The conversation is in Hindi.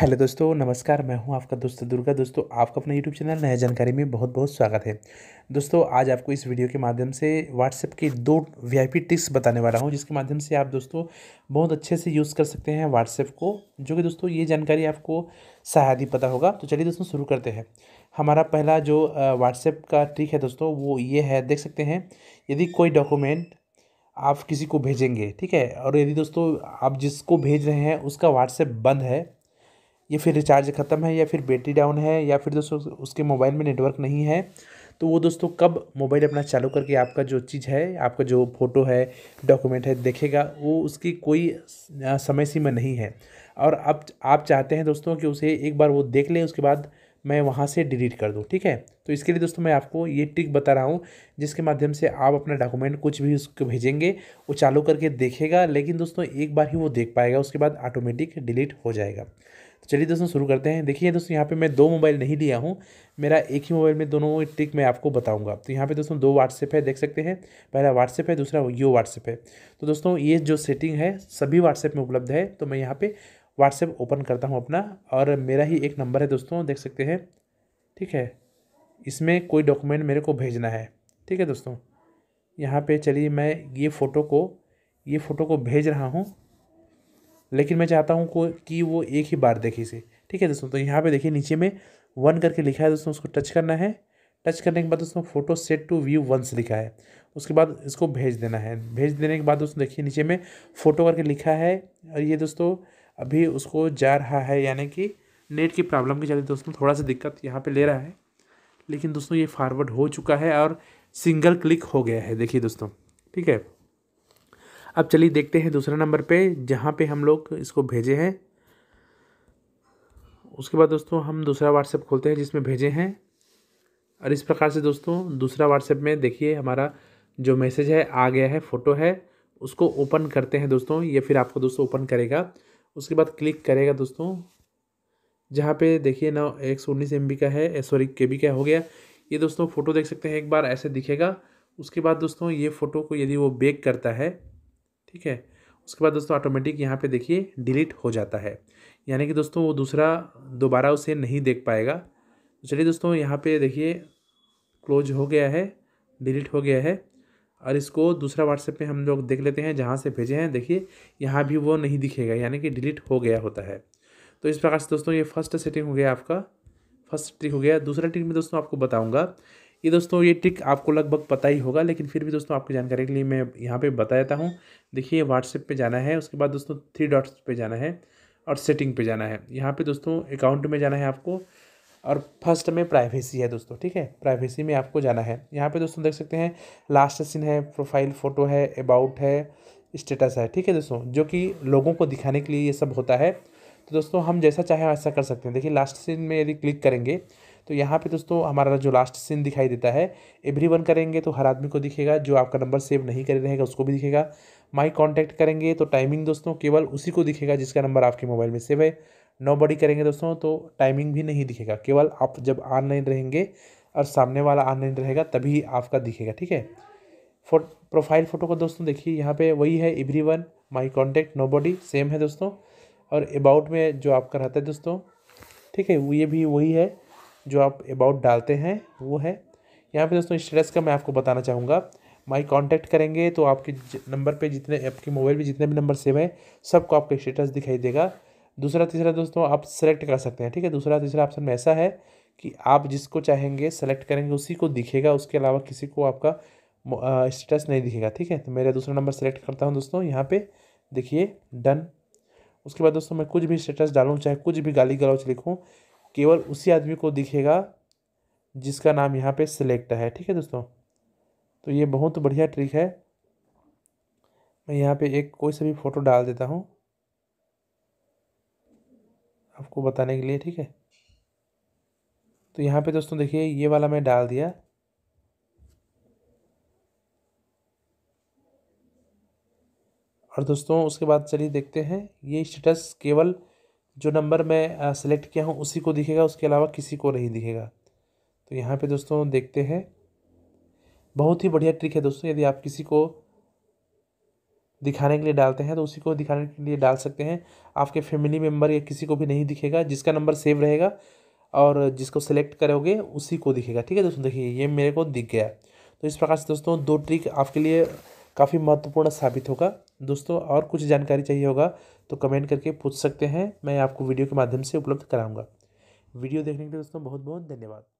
हेलो दोस्तों नमस्कार मैं हूं आपका दोस्त दुर्गा दोस्तों आपका अपना यूट्यूब चैनल नया जानकारी में बहुत बहुत स्वागत है दोस्तों आज आपको इस वीडियो के माध्यम से व्हाट्सएप के दो वीआईपी टिप्स बताने वाला हूं जिसके माध्यम से आप दोस्तों बहुत अच्छे से यूज़ कर सकते हैं व्हाट्सएप को जो कि दोस्तों ये जानकारी आपको शायद ही पता होगा तो चलिए दोस्तों शुरू करते हैं हमारा पहला जो व्हाट्सएप का ट्रिक है दोस्तों वो ये है देख सकते हैं यदि कोई डॉक्यूमेंट आप किसी को भेजेंगे ठीक है और यदि दोस्तों आप जिसको भेज रहे हैं उसका व्हाट्सएप बंद है या फिर रिचार्ज ख़त्म है या फिर बैटरी डाउन है या फिर दोस्तों उसके मोबाइल में नेटवर्क नहीं है तो वो दोस्तों कब मोबाइल अपना चालू करके आपका जो चीज़ है आपका जो फ़ोटो है डॉक्यूमेंट है देखेगा वो उसकी कोई समय सीमा नहीं है और अब आप चाहते हैं दोस्तों कि उसे एक बार वो देख लें उसके बाद मैं वहाँ से डिलीट कर दूँ ठीक है तो इसके लिए दोस्तों मैं आपको ये ट्रिक बता रहा हूँ जिसके माध्यम से आप अपना डॉक्यूमेंट कुछ भी उसको भेजेंगे वो चालू करके देखेगा लेकिन दोस्तों एक बार ही वो देख पाएगा उसके बाद ऑटोमेटिक डिलीट हो जाएगा तो चलिए दोस्तों शुरू करते हैं देखिए दोस्तों यहाँ पे मैं दो मोबाइल नहीं लिया हूँ मेरा एक ही मोबाइल में दोनों ट्रिक मैं आपको बताऊंगा तो यहाँ पे दोस्तों दो व्हाट्सएप है देख सकते हैं पहला व्हाट्सएप है दूसरा यो व्हाट्सएप है तो दोस्तों ये जो सेटिंग है सभी व्हाट्सएप में उपलब्ध है तो मैं यहाँ पर व्हाट्सएप ओपन करता हूँ अपना और मेरा ही एक नंबर है दोस्तों देख सकते हैं ठीक है इसमें कोई डॉक्यूमेंट मेरे को भेजना है ठीक है दोस्तों यहाँ पर चलिए मैं ये फ़ोटो को ये फ़ोटो को भेज रहा हूँ लेकिन मैं चाहता हूँ कि वो एक ही बार देखे इसे ठीक है दोस्तों तो यहाँ पे देखिए नीचे में वन करके लिखा है दोस्तों उसको टच करना है टच करने के बाद दोस्तों photo set to view one से लिखा है उसके बाद इसको भेज देना है भेज देने के बाद दोस्तों देखिए नीचे में फ़ोटो करके लिखा है और ये दोस्तों अभी उसको जा रहा है यानी कि नेट की प्रॉब्लम के चलते दोस्तों थोड़ा सा दिक्कत यहाँ पे ले रहा है लेकिन दोस्तों ये फॉरवर्ड हो चुका है और सिंगल क्लिक हो गया है देखिए दोस्तों ठीक है अब चलिए देखते हैं दूसरा नंबर पे जहाँ पे हम लोग इसको भेजे हैं उसके बाद दोस्तों हम दूसरा व्हाट्सएप खोलते हैं जिसमें भेजे हैं और इस प्रकार से दोस्तों दूसरा व्हाट्सएप में देखिए हमारा जो मैसेज है आ गया है फ़ोटो है उसको ओपन करते हैं दोस्तों ये फिर आपको दोस्तों ओपन करेगा उसके बाद क्लिक करेगा दोस्तों जहाँ पे देखिए ना एक सौ उन्नीस एम का है सॉरी के बी का हो गया ये दोस्तों फ़ोटो देख सकते हैं एक बार ऐसे दिखेगा उसके बाद दोस्तों ये फ़ोटो को यदि वो बेक करता है ठीक है उसके बाद दोस्तों ऑटोमेटिक यहाँ पे देखिए डिलीट हो जाता है यानी कि दोस्तों वो दूसरा दोबारा उसे नहीं देख पाएगा तो चलिए दोस्तों यहाँ पे देखिए क्लोज हो गया है डिलीट हो गया है और इसको दूसरा व्हाट्सएप पे हम लोग देख लेते हैं जहाँ से भेजे हैं देखिए यहाँ भी वो नहीं दिखेगा यानी कि डिलीट हो गया होता है तो इस प्रकार से दोस्तों ये फर्स्ट सेटिंग हो गया आपका फर्स्ट ट्रिक हो गया दूसरा ट्रिक मैं दोस्तों आपको बताऊँगा ये दोस्तों ये ट्रिक आपको लगभग पता ही होगा लेकिन फिर भी दोस्तों आपकी जानकारी के लिए मैं यहाँ पे बता देता हूँ देखिए व्हाट्सएप पे जाना है उसके बाद दोस्तों थ्री डॉट्स पे जाना है और सेटिंग पे जाना है यहाँ पे दोस्तों अकाउंट में जाना है आपको और फर्स्ट में प्राइवेसी है दोस्तों ठीक है प्राइवेसी में आपको जाना है यहाँ पे दोस्तों देख सकते हैं लास्ट सीन है प्रोफाइल फ़ोटो है अबाउट है स्टेटस है ठीक है दोस्तों जो कि लोगों को दिखाने के लिए ये सब होता है तो दोस्तों हम जैसा चाहें वैसा कर सकते हैं देखिए लास्ट सीन में यदि क्लिक करेंगे तो यहाँ पे दोस्तों हमारा जो लास्ट सीन दिखाई देता है एवरी वन करेंगे तो हर आदमी को दिखेगा जो आपका नंबर सेव नहीं कर रहेगा उसको भी दिखेगा माई कॉन्टैक्ट करेंगे तो टाइमिंग दोस्तों केवल उसी को दिखेगा जिसका नंबर आपके मोबाइल में सेव है नो बड़ी करेंगे दोस्तों तो टाइमिंग भी नहीं दिखेगा केवल आप जब ऑनलाइन रहेंगे और सामने वाला ऑनलाइन रहेगा तभी आपका दिखेगा ठीक है फोट प्रोफाइल फ़ोटो को दोस्तों देखिए यहाँ पे वही है everyone my contact nobody same है दोस्तों और अबाउट में जो आपका रहता है दोस्तों ठीक है ये भी वही है जो आप अबाउट डालते हैं वो है यहाँ पे दोस्तों स्टेटस का मैं आपको बताना चाहूँगा माई कांटेक्ट करेंगे तो आपके नंबर पे जितने आपके मोबाइल पे जितने भी नंबर सेव हैं सबको आपका स्टेटस दिखाई देगा दूसरा तीसरा दोस्तों आप सेलेक्ट कर सकते हैं ठीक है दूसरा तीसरा ऑप्शन में ऐसा है कि आप जिसको चाहेंगे सेलेक्ट करेंगे उसी को दिखेगा उसके अलावा किसी को आपका स्टेटस नहीं दिखेगा ठीक है तो मेरा दूसरा नंबर सेलेक्ट करता हूँ दोस्तों यहाँ पर देखिए डन उसके बाद दोस्तों मैं कुछ भी स्टेटस डालूँ चाहे कुछ भी गाली गलौच लिखूँ केवल उसी आदमी को दिखेगा जिसका नाम यहाँ पे सिलेक्ट है ठीक है दोस्तों तो ये बहुत बढ़िया ट्रिक है मैं यहाँ पे एक कोई सा भी फ़ोटो डाल देता हूँ आपको बताने के लिए ठीक है तो यहाँ पे दोस्तों देखिए ये वाला मैं डाल दिया और दोस्तों उसके बाद चलिए देखते हैं ये स्टेटस केवल जो नंबर मैं सेलेक्ट किया हूँ उसी को दिखेगा उसके अलावा किसी को नहीं दिखेगा तो यहाँ पे दोस्तों देखते हैं बहुत ही बढ़िया ट्रिक है दोस्तों यदि आप किसी को दिखाने के लिए डालते हैं तो उसी को दिखाने के लिए डाल सकते हैं आपके फैमिली मेम्बर या किसी को भी नहीं दिखेगा जिसका नंबर सेव रहेगा और जिसको सेलेक्ट करोगे उसी को दिखेगा ठीक है दोस्तों देखिए ये मेरे को दिख गया तो इस प्रकार से दोस्तों दो ट्रिक आपके लिए काफ़ी महत्वपूर्ण साबित होगा दोस्तों और कुछ जानकारी चाहिए होगा तो कमेंट करके पूछ सकते हैं मैं आपको वीडियो के माध्यम से उपलब्ध कराऊंगा वीडियो देखने के लिए दोस्तों बहुत बहुत धन्यवाद